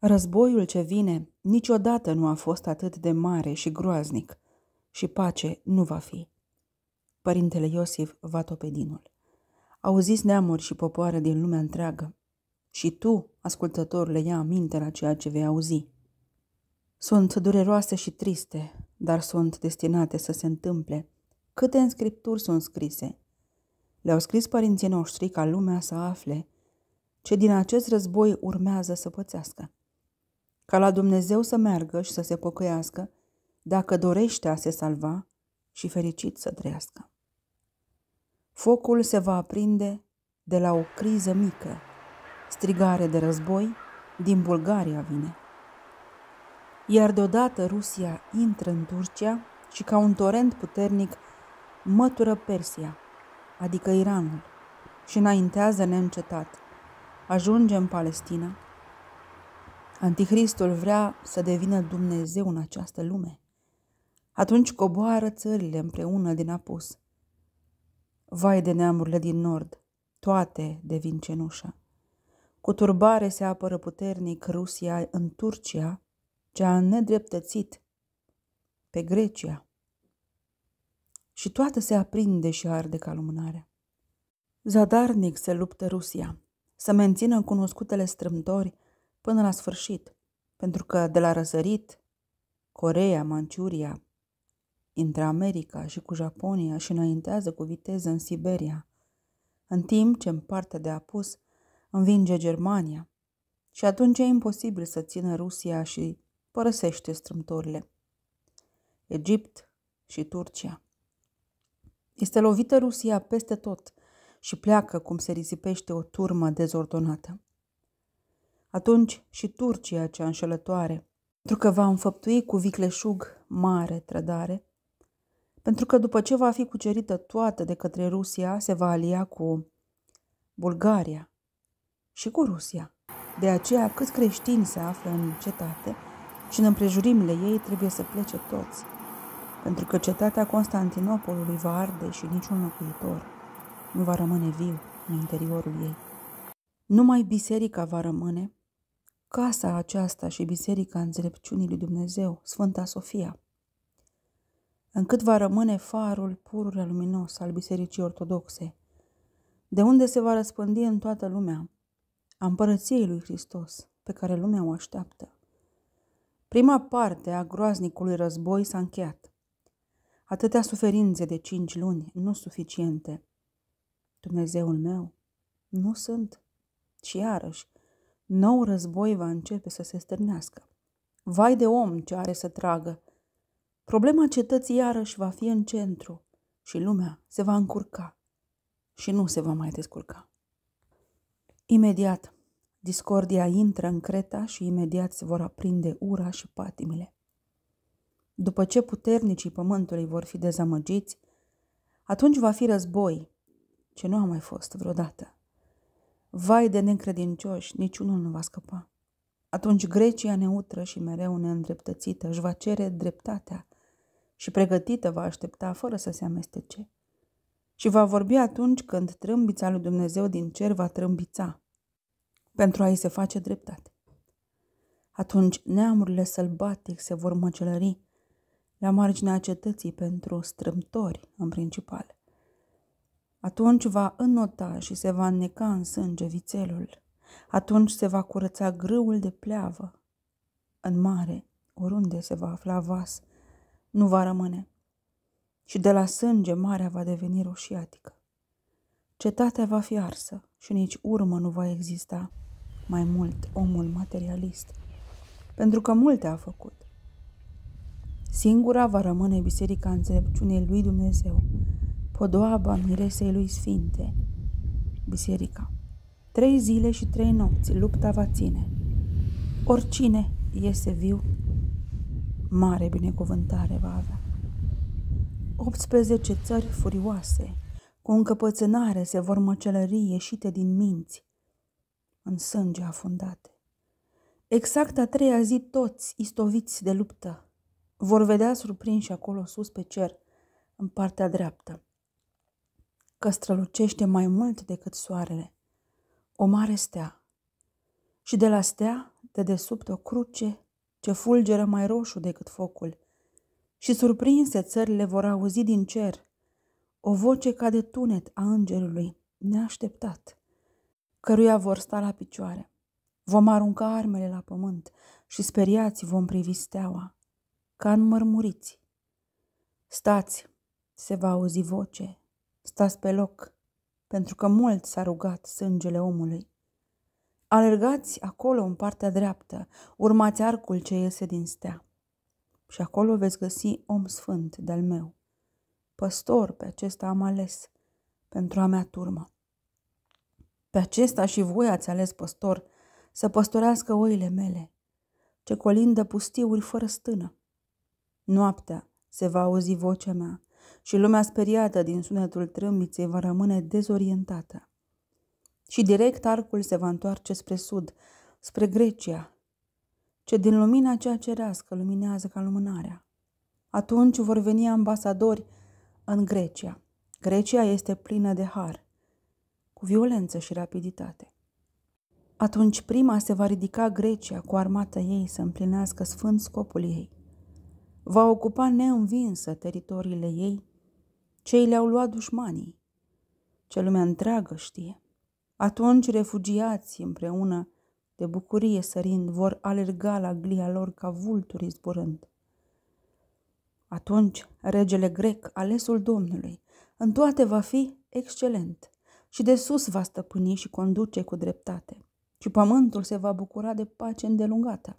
Războiul ce vine niciodată nu a fost atât de mare și groaznic și pace nu va fi. Părintele Iosif Vatopedinul Au zis neamuri și popoare din lumea întreagă și tu, ascultătorule, ia aminte la ceea ce vei auzi. Sunt dureroase și triste, dar sunt destinate să se întâmple. Câte în scripturi sunt scrise? Le-au scris părinții noștri ca lumea să afle ce din acest război urmează să pățească ca la Dumnezeu să meargă și să se pocăiască, dacă dorește a se salva și fericit să trăiască. Focul se va aprinde de la o criză mică, strigare de război din Bulgaria vine. Iar deodată Rusia intră în Turcia și ca un torent puternic mătură Persia, adică Iranul, și înaintează neîncetat. Ajunge în Palestina – Antichristul vrea să devină Dumnezeu în această lume. Atunci coboară țările împreună din apus. Vai de neamurile din nord, toate devin cenușă. Cu turbare se apără puternic Rusia în Turcia, ce a nedreptățit pe Grecia. Și toată se aprinde și arde ca lumânarea. Zadarnic se luptă Rusia să mențină cunoscutele strâmtori până la sfârșit, pentru că de la răsărit, Corea, Manciuria, între America și cu Japonia și înaintează cu viteză în Siberia, în timp ce în partea de apus învinge Germania. Și atunci e imposibil să țină Rusia și părăsește strâmtorile. Egipt și Turcia. Este lovită Rusia peste tot și pleacă cum se risipește o turmă dezordonată atunci și Turcia cea înșelătoare, pentru că va înfăptui cu vicleșug mare trădare, pentru că după ce va fi cucerită toată de către Rusia, se va alia cu Bulgaria și cu Rusia. De aceea, cât creștini se află în cetate și în împrejurimile ei, trebuie să plece toți, pentru că cetatea Constantinopolului va arde și niciun locuitor nu va rămâne viu în interiorul ei. Numai biserica va rămâne casa aceasta și biserica înțelepciunii lui Dumnezeu, Sfânta Sofia, încât va rămâne farul pur luminos al Bisericii Ortodoxe, de unde se va răspândi în toată lumea a împărăției lui Hristos, pe care lumea o așteaptă. Prima parte a groaznicului război s-a încheiat. Atâtea suferințe de cinci luni nu suficiente. Dumnezeul meu, nu sunt. Și iarăși, nou război va începe să se stârnească. Vai de om ce are să tragă! Problema cetății iarăși va fi în centru și lumea se va încurca și nu se va mai descurca. Imediat, discordia intră în Creta și imediat se vor aprinde ura și patimile. După ce puternicii pământului vor fi dezamăgiți, atunci va fi război, ce nu a mai fost vreodată. Vai de necredincioși, niciunul nu va scăpa. Atunci Grecia neutră și mereu neîndreptățită își va cere dreptatea și pregătită va aștepta fără să se amestece. Și va vorbi atunci când trâmbița lui Dumnezeu din cer va trâmbița pentru a-i se face dreptate. Atunci neamurile sălbatic se vor măcelări la marginea cetății pentru strâmtori în principal. Atunci va înnota și se va înneca în sânge vițelul. Atunci se va curăța grâul de pleavă. În mare, oriunde se va afla vas, nu va rămâne. Și de la sânge marea va deveni roșiatică. Cetatea va fi arsă și nici urmă nu va exista. Mai mult omul materialist, pentru că multe a făcut. Singura va rămâne biserica înțelepciunii lui Dumnezeu, podoaba miresei lui Sfinte, biserica. Trei zile și trei nopți lupta va ține. Oricine iese viu, mare binecuvântare va avea. 18 țări furioase, cu încăpățânare se vor măcelări ieșite din minți, în sânge afundate. Exact a treia zi toți, istoviți de luptă, vor vedea surprinși acolo sus pe cer, în partea dreaptă, că strălucește mai mult decât soarele, o mare stea. Și de la stea, de desubt o cruce, ce fulgeră mai roșu decât focul. Și surprinse țările vor auzi din cer o voce ca de tunet a îngerului, neașteptat, căruia vor sta la picioare. Vom arunca armele la pământ și speriați vom privi steaua, ca mărmuriți. Stați, se va auzi voce Stați pe loc, pentru că mult s-a rugat sângele omului. Alergați acolo în partea dreaptă, urmați arcul ce iese din stea. Și acolo veți găsi om sfânt de-al meu. Păstor pe acesta am ales, pentru a mea turmă. Pe acesta și voi ați ales păstor, să păstorească oile mele, ce colindă pustiuri fără stână. Noaptea se va auzi vocea mea și lumea speriată din sunetul trâmbiței va rămâne dezorientată. Și direct arcul se va întoarce spre sud, spre Grecia, ce din lumina cea cerească luminează ca lumânarea. Atunci vor veni ambasadori în Grecia. Grecia este plină de har, cu violență și rapiditate. Atunci prima se va ridica Grecia cu armata ei să împlinească sfânt scopul ei va ocupa neînvinsă teritoriile ei, cei le-au luat dușmanii, ce lumea întreagă știe. Atunci refugiați împreună, de bucurie sărind, vor alerga la glia lor ca vulturi zburând. Atunci regele grec, alesul Domnului, în toate va fi excelent și de sus va stăpâni și conduce cu dreptate și pământul se va bucura de pace îndelungată.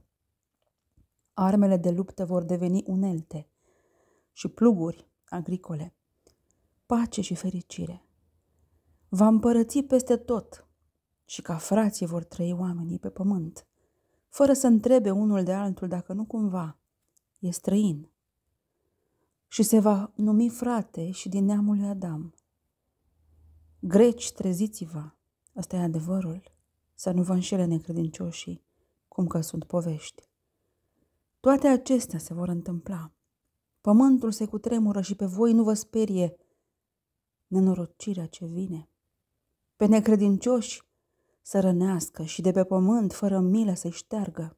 Armele de luptă vor deveni unelte și pluguri agricole. Pace și fericire. Va împărăți peste tot și ca frații vor trăi oamenii pe pământ, fără să întrebe unul de altul dacă nu cumva e străin. Și se va numi frate și din neamul lui Adam. Greci, treziți-vă! Asta e adevărul, să nu vă înșele necredincioșii, cum că sunt povești. Toate acestea se vor întâmpla. Pământul se cutremură și pe voi nu vă sperie nenorocirea ce vine. Pe necredincioși să rănească și de pe pământ fără milă să-i șteargă.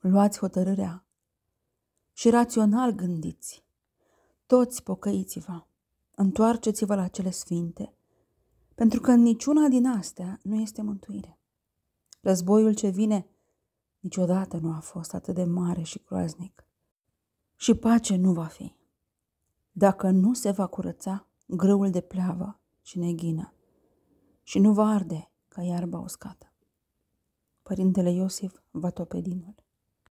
Luați hotărârea și rațional gândiți. Toți pocăiți-vă, întoarceți-vă la cele sfinte, pentru că în niciuna din astea nu este mântuire. Războiul ce vine Niciodată nu a fost atât de mare și groaznic. Și pace nu va fi. Dacă nu se va curăța grâul de pleavă și neghină și nu va arde ca iarba uscată. Părintele Iosif topedinul.